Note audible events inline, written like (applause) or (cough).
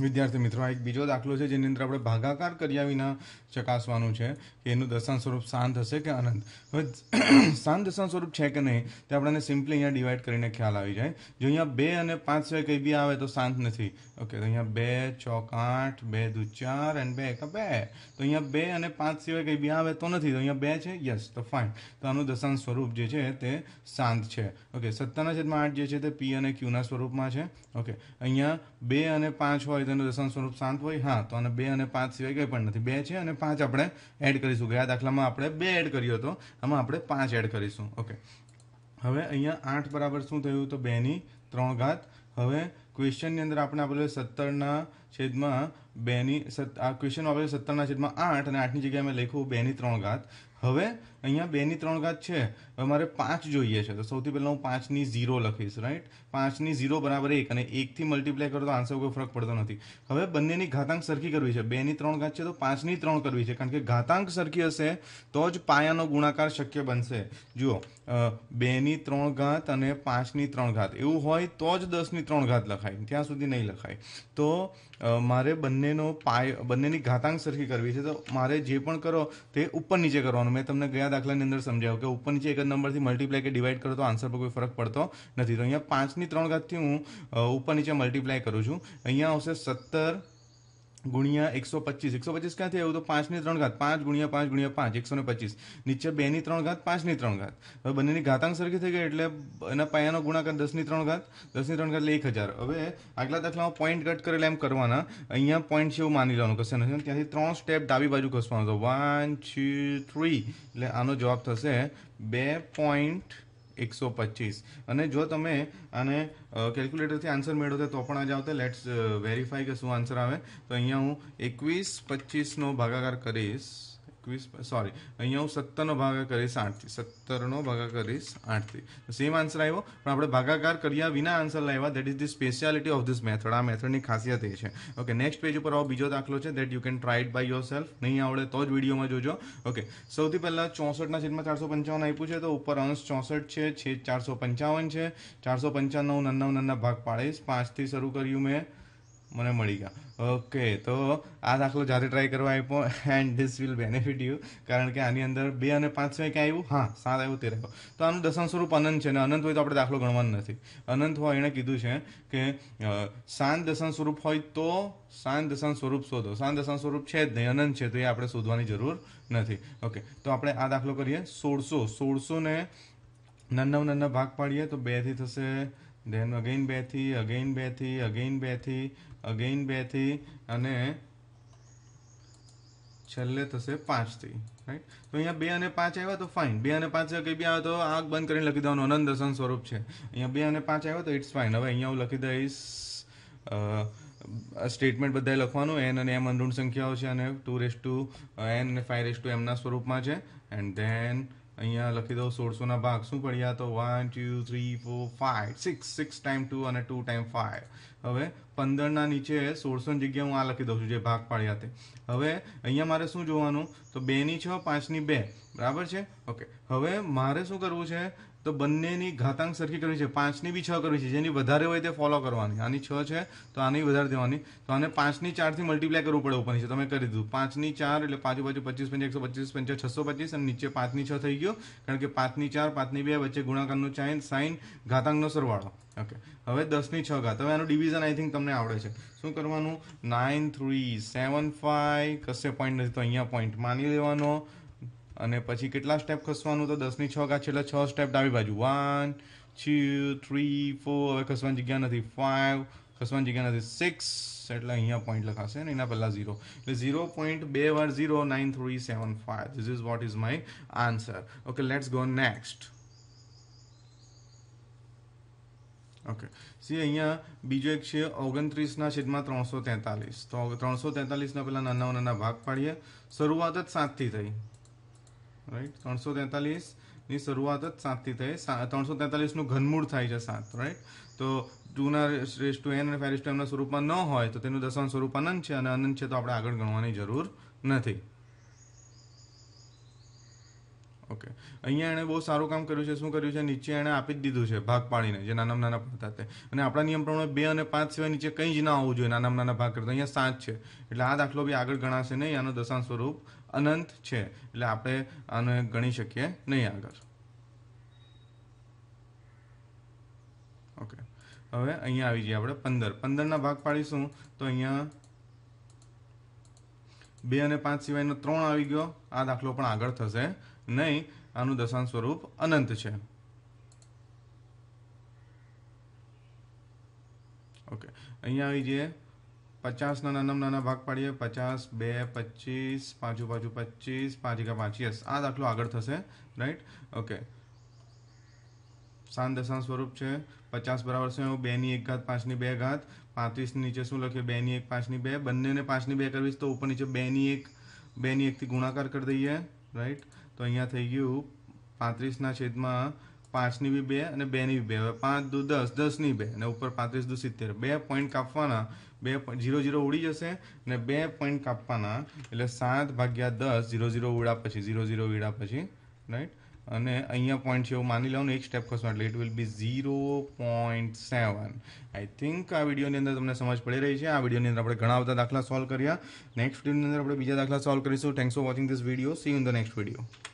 વિદ્યાર્થી મિત્રો એક બીજો દાખલો છે જેની અંદર આપણે ભાગાકાર કર્યા વિના ચકાસવાનું છે કે એનું દશાંશ સ્વરૂપ શાંત હશે કે અનંત હવે (coughs) શાંત દર્શન સ્વરૂપ છે કે નહીં તે આપણને સિમ્પલી અહીંયા ડિવાઈડ કરીને ખ્યાલ આવી જાય જો અહીંયા બે અને પાંચ સિવાય કંઈ બી આવે તો શાંત નથી ઓકે તો અહીંયા બે ચોક આઠ બે દુ ચાર એન્ડ બે એકા બે તો અહીંયા બે અને પાંચ સિવાય કંઈ બી આવે તો નથી તો અહીંયા બે છે યસ તો ફાઇન તો આનું દશાંશ સ્વરૂપ જે છે તે શાંત છે ઓકે સત્તાના છેદમાં આઠ જે છે તે પી અને ક્યુના સ્વરૂપમાં છે ઓકે અહીંયા બે અને પાંચ પાંચ હોય તેનું વ્યસન સ્વરૂપ શાંત હોય હા તો અને બે અને પાંચ સિવાય કંઈ પણ નથી બે છે અને પાંચ આપણે એડ કરીશું ગયા દાખલામાં આપણે બે એડ કર્યો હતો આમાં આપણે પાંચ એડ કરીશું ઓકે હવે અહીંયા આઠ બરાબર શું થયું તો બેની ત્રણ ઘાત હવે ક્વેશ્ચનની અંદર આપણે આપેલું સત્તરના છેદમાં બેની આ ક્વેશ્ચન આપેલું સત્તરના છેદમાં આઠ અને આઠની જગ્યાએ મેં લખ્યું બેની ત્રણ ઘાત હવે અહીંયા બેની ત્રણ ઘાત છે હવે મારે પાંચ જોઈએ છે તો સૌથી પહેલાં હું પાંચની ઝીરો લખીશ રાઈટ પાંચની ઝીરો બરાબર એક અને એકથી મલ્ટીપ્લાય કરો તો આન્સર કોઈ ફરક પડતો નથી હવે બંનેની ઘાતાંક સરખી કરવી છે બેની ત્રણ ઘાત છે તો પાંચની ત્રણ કરવી છે કારણ કે ઘાતાંક સરખી હશે તો જ પાયાનો ગુણાકાર શક્ય બનશે જુઓ બેની ત્રણ ઘાત અને પાંચની ત્રણ ઘાત એવું હોય તો જ દસની ત્રણ ઘાત લખાય ત્યાં સુધી નહીં લખાય તો મારે બંનેનો પાય બંનેની ઘાતાંક સરખી કરવી છે તો મારે જે પણ કરો તે ઉપર નીચે કરવાનું મેં તમને ગયા દાખલાની અંદર સમજાવ્યો કે ઉપર નીચે એક જ નંબરથી મલ્ટીપ્લાય કે ડિવાઈડ કરો તો આન્સર પર કોઈ ફરક પડતો નથી તો અહીંયા પાંચની ત્રણ ઘાતથી હું ઉપર નીચે મલ્ટીપ્લાય કરું છું અહીંયા આવશે સત્તર ગુણ્યા એકસો પચીસ એકસો પચીસ ક્યાંથી આવ્યું તો પાંચની ત્રણ ઘાત પાંચ ગુણ્યા પાંચ ગુણ્યા પાંચ એકસો ને પચીસ નીચે બેની ત્રણ ઘાત પાંચની ત્રણ ઘાત હવે બંનેની ઘાતાંક સરખી થઈ ગઈ એટલે એના પાયાનો ગુણાકાર દસની ત્રણ ઘાત દસની ત્રણ ઘાત એટલે એક હજાર હવે આગલા દાખલામાં પોઈન્ટ કટ કરેલા એમ કરવાના અહીંયા પોઈન્ટ છે એવું માની લેવાનું કશે નથી ત્યાંથી ત્રણ સ્ટેપ ડાબી બાજુ ખસવાનો તો વન ટુ થ્રી એટલે આનો જવાબ થશે બે પોઈન્ટ એકસો પચીસ અને જો તમે આને કેલ્ક્યુલેટરથી આન્સર મેળવતા તો પણ જ આવતા લેટ્સ વેરીફાય કે શું આન્સર આવે તો અહીંયા હું એકવીસ પચીસનો ભાગાકાર કરીશ એકવીસ સોરી અહીંયા હું સત્તરનો ભાગા કરીશ આઠથી સત્તરનો ભાગા કરીશ આઠથી સેમ આન્સર આવ્યો પણ આપણે ભાગાકાર કર્યા વિના આન્સર લાવ્યા that is the speciality of this method આ મેથડની ખાસિયત એ છે ઓકે નેક્સ્ટ પેજ ઉપર આવો બીજો દાખલો છે that you can try by yourself નહીં આવડે તો જ વિડીયોમાં જોજો ઓકે સૌથી પહેલાં ચોસઠના છેદમાં ચારસો પંચાવન આપ્યું છે તો ઉપર અંશ ચોસઠ છે છેદ ચારસો પંચાવન છે ચારસો પંચાણું નન્ના નન્ના ભાગ પાડીશ પાંચથી શરૂ કર્યું મેં મને મળી ગયા ઓકે તો આ દાખલો જ્યારે ટ્રાય કરવા આપ્યો and this will benefit you કારણ કે આની અંદર બે અને પાંચ સિવાય ક્યાં આવ્યું હા સાત આવ્યું તે રહ્યો તો આનું દશાંશ સ્વરૂપ અનંત છે અને અનંત હોય તો આપણે દાખલો ગણવાનો નથી અનંત હોય એણે કીધું છે કે શાંત દશાંશ સ્વરૂપ હોય તો શાંત દશાંશ સ્વરૂપ શોધો શાંત દશાંશ સ્વરૂપ છે જ નહીં અનંત છે તો એ આપણે શોધવાની જરૂર નથી ઓકે તો આપણે આ દાખલો કરીએ સોળસો સોળસો ને નન્નવ નન્ના ભાગ પાડીએ તો બેથી થશે ધેન અગેઇન બેથી અગેઇન બેથી અગેઇન બેથી અગેઇન બેથી અને છેલ્લે થશે પાંચથી રાઈટ તો અહીંયા બે અને પાંચ આવ્યા તો ફાઇન બે અને પાંચ કંઈ બી આવે તો આંખ બંધ કરીને લખી દેવાનું અનંત દર્શન સ્વરૂપ છે અહીંયા બે અને પાંચ આવ્યા તો ઇટ્સ ફાઇન હવે અહીંયા હું લખી દઈશ સ્ટેટમેન્ટ બધાએ લખવાનું એન અને એમ અનરૂણ સંખ્યાઓ છે અને ટુ રેસ ટુ એન અને ફાઇવ રેસ ટુ એમના સ્વરૂપમાં છે એન્ડ ધેન અહીંયા લખી દઉં સોળસોના ભાગ શું પડ્યા તો one two three four five six six time two અને ટુ ટાઈમ ફાઇવ હવે પંદરના નીચે સોળસોની જગ્યા હું આ લખી દઉં છું જે ભાગ પાડ્યા તે હવે અહીંયા મારે શું જોવાનું તો બેની છ પાંચની બે બરાબર છે ઓકે હવે મારે શું કરવું છે તો બંનેની ઘાતાંક સરખી કરવી છે પાંચની બી છ કરવી છે જેની વધારે હોય તે ફોલો કરવાની આની છ છે તો આની વધારે દેવાની તો આને પાંચની ચારથી મલ્ટીપ્લાય કરવું પડે ઉપરની છે તમે કરી દીધું પાંચની ચાર એટલે પાંચો બાજુ પચીસ પંચ એકસો પચીસ પંચ છસો પચીસ અને નીચે પાંચની છ થઈ ગયું કારણ કે પાંચની ચાર પાંચની બે વચ્ચે ગુણાકારનું ચાઇન સાઇન ઘાતાંકનો સરવાળો ઓકે હવે દસની છ ઘાત હવે આનું ડિવિઝન આઈ થિંક તમને આવડે છે શું કરવાનું નાઇન થ્રી સેવન ફાઇવ કશે પોઈન્ટ નથી તો અહીંયા પોઈન્ટ માની લેવાનો અને પછી કેટલા સ્ટેપ ખસવાનું તો દસની છ ઘાત એટલે છ સ્ટેપ ડાબી બાજુ વન ટુ થ્રી ફોર હવે ખસવાની જગ્યા નથી ફાઇવ ખસવાની જગ્યા નથી સિક્સ એટલે અહીંયા પોઈન્ટ લખાશે ને એના પહેલાં ઝીરો એટલે ઝીરો પોઈન્ટ બે વાર zero nine three seven five this is what is my answer okay let's go next okay see અહીંયા બીજો એક છે ઓગણત્રીસના છેદમાં ત્રણસો તેતાલીસ તો ત્રણસો તેતાલીસના પહેલાં નાના નાના ભાગ પાડીએ શરૂઆત જ સાતથી થઈ રાઈટ ત્રણસો તેતાલીસની શરૂઆત જ સાતથી થઈ ત્રણસો તેતાલીસનું ઘનમૂળ થાય છે સાત રાઈટ તો ટુના રેસ ટુ એન અને ફાઇવ એમના સ્વરૂપમાં ન હોય તો તેનું દશાંશ સ્વરૂપ અનંત છે અને અનંત છે તો આપણે આગળ ગણવાની જરૂર નથી ઓકે અહીંયા એણે બહુ સારું કામ કર્યું છે શું કર્યું છે નીચે એણે આપી જ દીધું છે ભાગ પાડીને જે નાના નાના હતા તે અને આપણા નિયમ પ્રમાણે બે અને પાંચ સિવાય નીચે કંઈ જ ના હોવું જોઈએ નાના નાના ભાગ કરતા અહીંયા સાત છે એટલે આ દાખલો બી આગળ ગણાશે નહીં આનું દશાંશ સ્વરૂપ અનંત છે એટલે આપણે આને ગણી શકીએ નહીં આગળ ઓકે હવે અહીંયા આવી જઈએ આપણે પંદર પંદરના ભાગ પાડીશું તો અહીંયા બે અને પાંચ સિવાયનો ત્રણ આવી ગયો આ દાખલો પણ આગળ થશે નહીં આનું દશાંત સ્વરૂપ અનંત છે ઓકે અહીંયા આવી જઈએ પચાસના નાના નાના ભાગ પાડીએ પચાસ બે પચીસ પાછું પાછું પચીસ પાંચીકા પાંચ યસ આ દાખલો આગળ થશે રાઈટ ઓકે સાત દશાંશ સ્વરૂપ છે પચાસ બરાબર છે હું બેની એક ઘાત પાંચની બે ઘાત પાંત્રીસની નીચે શું લખીએ બેની એક પાંચની બે બંનેને પાંચની બે કરવી તો ઉપર નીચે બેની એક બેની એકથી ગુણાકાર કરી દઈએ રાઈટ તો અહીંયા થઈ ગયું પાંત્રીસના છેદમાં પાંચની બી બે અને બેની બી બે હવે પાંચ દુ દસ દસની બે અને ઉપર પાંત્રીસ દુ સિત્તેર બે પોઈન્ટ કાપવાના બે ઝીરો ઝીરો ઉડી જશે અને બે પોઈન્ટ કાપવાના એટલે સાત ભાગ્યા દસ ઝીરો ઝીરો ઉડા પછી ઝીરો ઝીરો ઉડા પછી રાઈટ અને અહીંયા પોઈન્ટ છે એવું માની લઉં ને એક સ્ટેપ ખસવા એટલે it will be zero point seven I think આ વિડીયોની અંદર તમને સમજ પડી રહી છે આ વિડીયોની અંદર આપણે ઘણા બધા દાખલા સોલ્વ કર્યા નેક્સ્ટ વિડીયોની અંદર આપણે બીજા દાખલા સોલ્વ કરીશું thanks for watching this video see in the next video